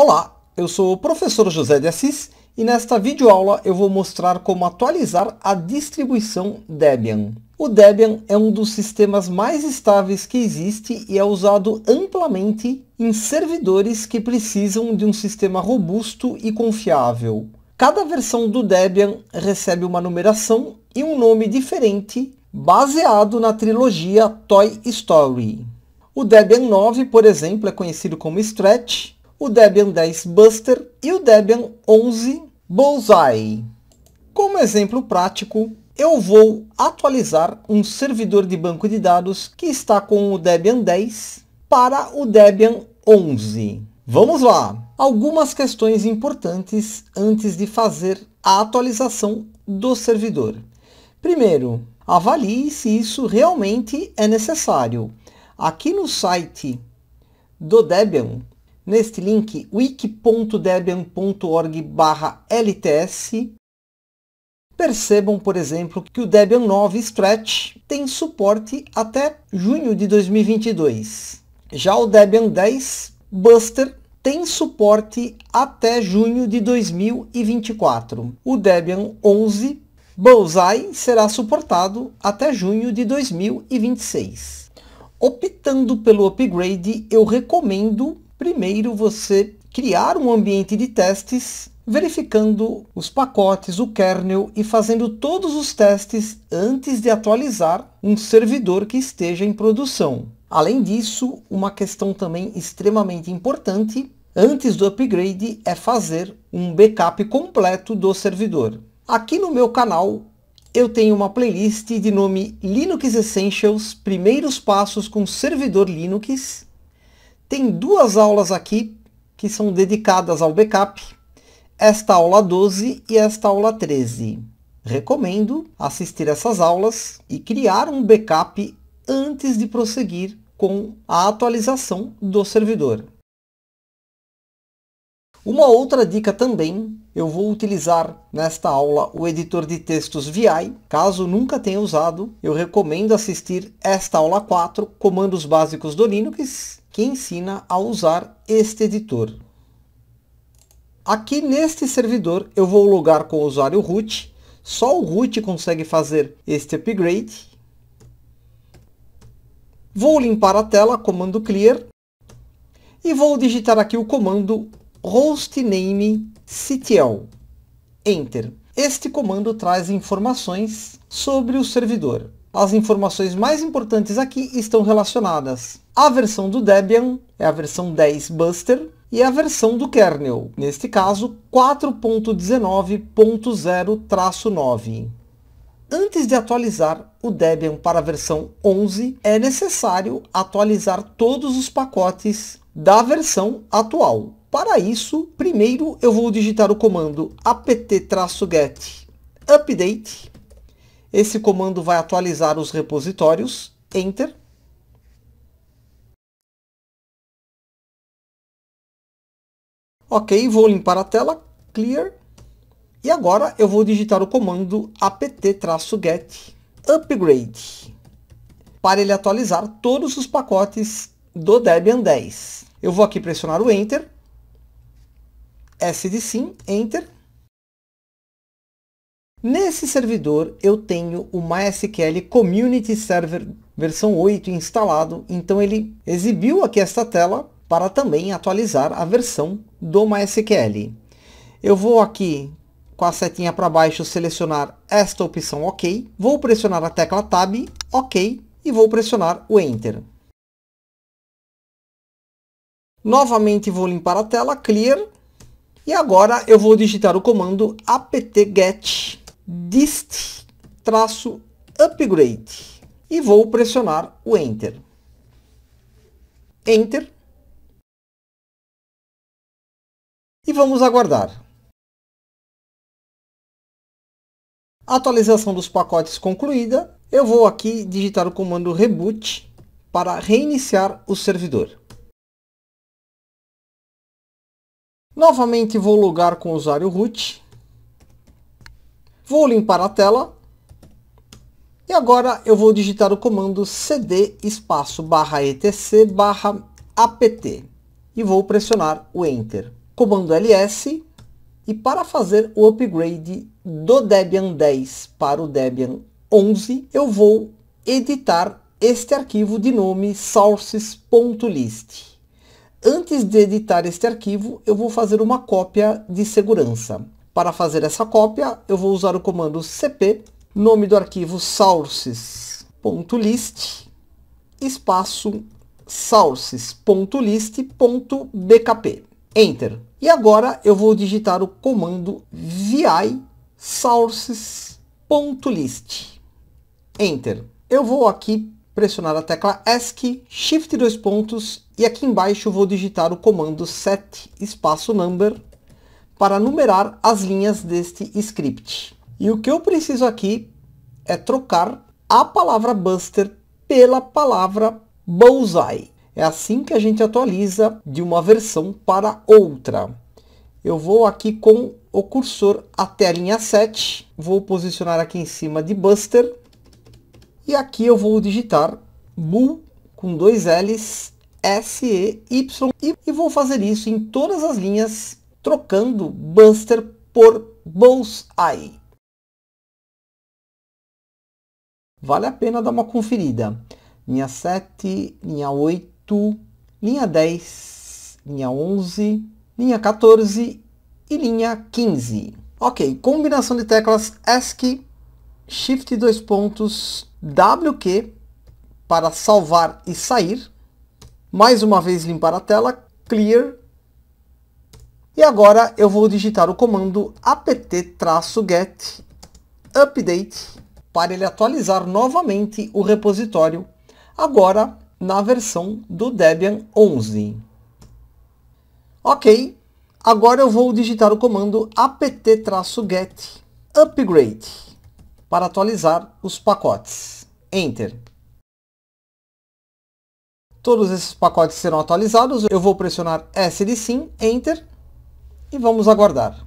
Olá, eu sou o professor José de Assis e nesta videoaula eu vou mostrar como atualizar a distribuição Debian. O Debian é um dos sistemas mais estáveis que existe e é usado amplamente em servidores que precisam de um sistema robusto e confiável. Cada versão do Debian recebe uma numeração e um nome diferente baseado na trilogia Toy Story. O Debian 9, por exemplo, é conhecido como Stretch, o Debian 10 Buster e o Debian 11 Bullseye. Como exemplo prático, eu vou atualizar um servidor de banco de dados que está com o Debian 10 para o Debian 11. Vamos lá! Algumas questões importantes antes de fazer a atualização do servidor. Primeiro, avalie se isso realmente é necessário. Aqui no site do Debian, neste link wiki.debian.org/lts. Percebam, por exemplo, que o Debian 9 Stretch tem suporte até junho de 2022. Já o Debian 10 Buster tem suporte até junho de 2024. O Debian 11 Bullseye será suportado até junho de 2026. Optando pelo upgrade, eu recomendo primeiro você criar um ambiente de testes, verificando os pacotes, o kernel e fazendo todos os testes antes de atualizar um servidor que esteja em produção. Além disso, uma questão também extremamente importante antes do upgrade é fazer um backup completo do servidor. Aqui no meu canal eu tenho uma playlist de nome Linux Essentials Primeiros Passos com Servidor Linux tem duas aulas aqui que são dedicadas ao backup, esta aula 12 e esta aula 13. Recomendo assistir essas aulas e criar um backup antes de prosseguir com a atualização do servidor. Uma outra dica também, eu vou utilizar nesta aula o editor de textos VI. Caso nunca tenha usado, eu recomendo assistir esta aula 4, Comandos Básicos do Linux, que ensina a usar este editor. Aqui neste servidor eu vou logar com o usuário root, só o root consegue fazer este upgrade. Vou limpar a tela, comando clear, e vou digitar aqui o comando hostname ctl, enter. Este comando traz informações sobre o servidor. As informações mais importantes aqui estão relacionadas. A versão do Debian é a versão 10 Buster e a versão do kernel, neste caso 4.19.0-9. Antes de atualizar o Debian para a versão 11, é necessário atualizar todos os pacotes da versão atual. Para isso, primeiro eu vou digitar o comando apt-get update esse comando vai atualizar os repositórios, Enter. Ok, vou limpar a tela, Clear. E agora eu vou digitar o comando apt-get upgrade para ele atualizar todos os pacotes do Debian 10. Eu vou aqui pressionar o Enter, S de Sim, Enter, Nesse servidor eu tenho o MySQL Community Server versão 8 instalado, então ele exibiu aqui esta tela para também atualizar a versão do MySQL. Eu vou aqui com a setinha para baixo selecionar esta opção OK, vou pressionar a tecla Tab, OK e vou pressionar o Enter. Novamente vou limpar a tela, clear, e agora eu vou digitar o comando apt-get dist traço upgrade e vou pressionar o enter. Enter. E vamos aguardar. Atualização dos pacotes concluída. Eu vou aqui digitar o comando reboot para reiniciar o servidor. Novamente vou logar com o usuário root Vou limpar a tela. E agora eu vou digitar o comando cd espaço barra etc barra apt e vou pressionar o enter. Comando ls e para fazer o upgrade do Debian 10 para o Debian 11 eu vou editar este arquivo de nome sources.list. Antes de editar este arquivo, eu vou fazer uma cópia de segurança. Para fazer essa cópia, eu vou usar o comando cp, nome do arquivo sources.list, espaço sources.list.bkp. Enter. E agora eu vou digitar o comando vi sources.list. Enter. Eu vou aqui pressionar a tecla ESC, Shift dois pontos e aqui embaixo vou digitar o comando set espaço number para numerar as linhas deste script. E o que eu preciso aqui é trocar a palavra Buster pela palavra Bullseye. É assim que a gente atualiza de uma versão para outra. Eu vou aqui com o cursor até a linha 7, vou posicionar aqui em cima de Buster e aqui eu vou digitar Bull com dois L's S, E, Y e vou fazer isso em todas as linhas trocando Buster por Bullseye. Vale a pena dar uma conferida. Linha 7, linha 8, linha 10, linha 11, linha 14 e linha 15. Ok, combinação de teclas ESC, Shift 2 pontos, WQ para salvar e sair. Mais uma vez limpar a tela, Clear e agora eu vou digitar o comando apt-get update para ele atualizar novamente o repositório, agora na versão do Debian 11. Ok, agora eu vou digitar o comando apt-get upgrade para atualizar os pacotes. Enter. Todos esses pacotes serão atualizados. Eu vou pressionar S de sim, Enter e vamos aguardar.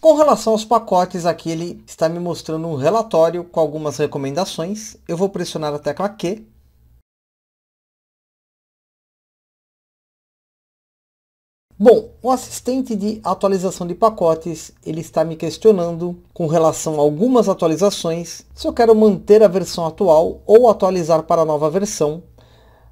Com relação aos pacotes, aqui ele está me mostrando um relatório com algumas recomendações. Eu vou pressionar a tecla Q. Bom, o assistente de atualização de pacotes, ele está me questionando com relação a algumas atualizações, se eu quero manter a versão atual ou atualizar para a nova versão.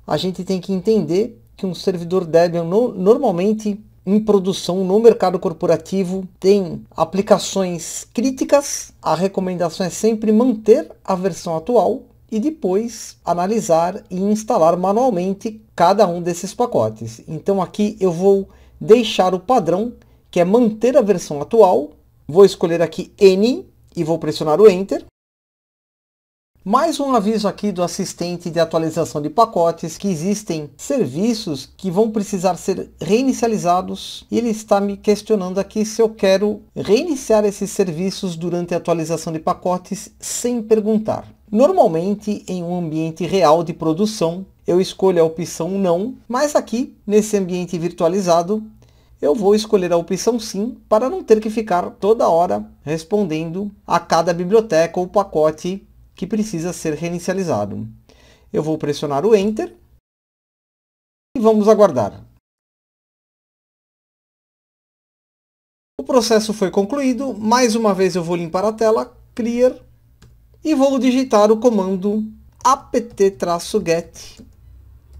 A gente tem que entender que um servidor Debian no, normalmente em produção no mercado corporativo tem aplicações críticas. A recomendação é sempre manter a versão atual e depois analisar e instalar manualmente cada um desses pacotes. Então aqui eu vou deixar o padrão que é manter a versão atual. Vou escolher aqui N e vou pressionar o Enter. Mais um aviso aqui do assistente de atualização de pacotes que existem serviços que vão precisar ser reinicializados e ele está me questionando aqui se eu quero reiniciar esses serviços durante a atualização de pacotes sem perguntar. Normalmente em um ambiente real de produção eu escolho a opção não, mas aqui nesse ambiente virtualizado eu vou escolher a opção sim para não ter que ficar toda hora respondendo a cada biblioteca ou pacote que precisa ser reinicializado. Eu vou pressionar o Enter e vamos aguardar. O processo foi concluído, mais uma vez eu vou limpar a tela, clear, e vou digitar o comando apt-get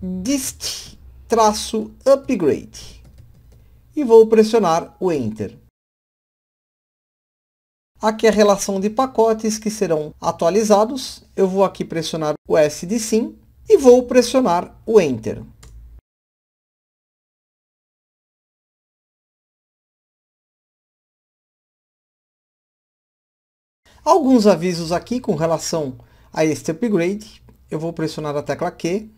dist-upgrade e vou pressionar o Enter. Aqui é a relação de pacotes que serão atualizados. Eu vou aqui pressionar o S de sim e vou pressionar o Enter. Alguns avisos aqui com relação a este upgrade. Eu vou pressionar a tecla Q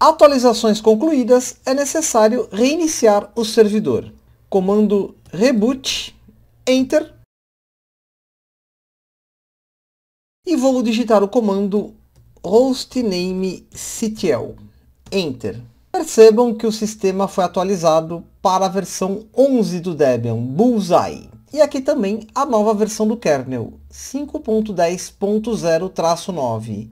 Atualizações concluídas, é necessário reiniciar o servidor. Comando reboot, enter. E vou digitar o comando hostnamectl, enter. Percebam que o sistema foi atualizado para a versão 11 do Debian, Bullseye. E aqui também a nova versão do kernel, 5.10.0-9.